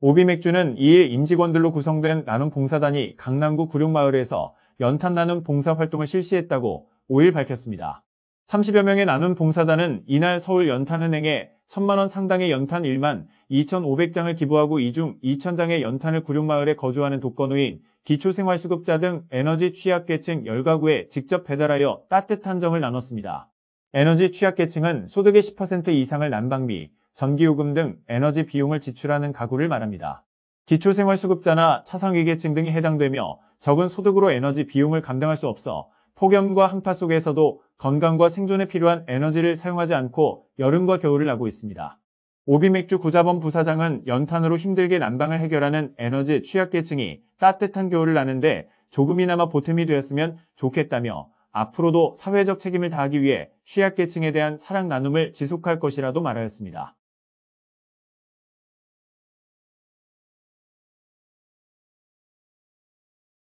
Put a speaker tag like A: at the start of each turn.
A: 오비맥주는 2일 임직원들로 구성된 나눔 봉사단이 강남구 구룡마을에서 연탄 나눔 봉사활동을 실시했다고 5일 밝혔습니다. 30여 명의 나눔 봉사단은 이날 서울 연탄은행에 1천만원 상당의 연탄 1만 2,500장을 기부하고 이 중 2,000장의 연탄을 구룡마을에 거주하는 독거노인, 기초생활수급자 등 에너지 취약계층 1 0가구에 직접 배달하여 따뜻한 정을 나눴습니다. 에너지 취약계층은 소득의 10% 이상을 난방비, 전기요금 등 에너지 비용을 지출하는 가구를 말합니다. 기초생활수급자나 차상위계층 등이 해당되며 적은 소득으로 에너지 비용을 감당할 수 없어 폭염과 한파 속에서도 건강과 생존에 필요한 에너지를 사용하지 않고 여름과 겨울을 나고 있습니다. 오비맥주 구자범 부사장은 연탄으로 힘들게 난방을 해결하는 에너지 취약계층이 따뜻한 겨울을 나는데 조금이나마 보탬이 되었으면 좋겠다며 앞으로도 사회적 책임을 다하기 위해 취약계층에 대한 사랑 나눔을 지속할 것이라도 말하였습니다.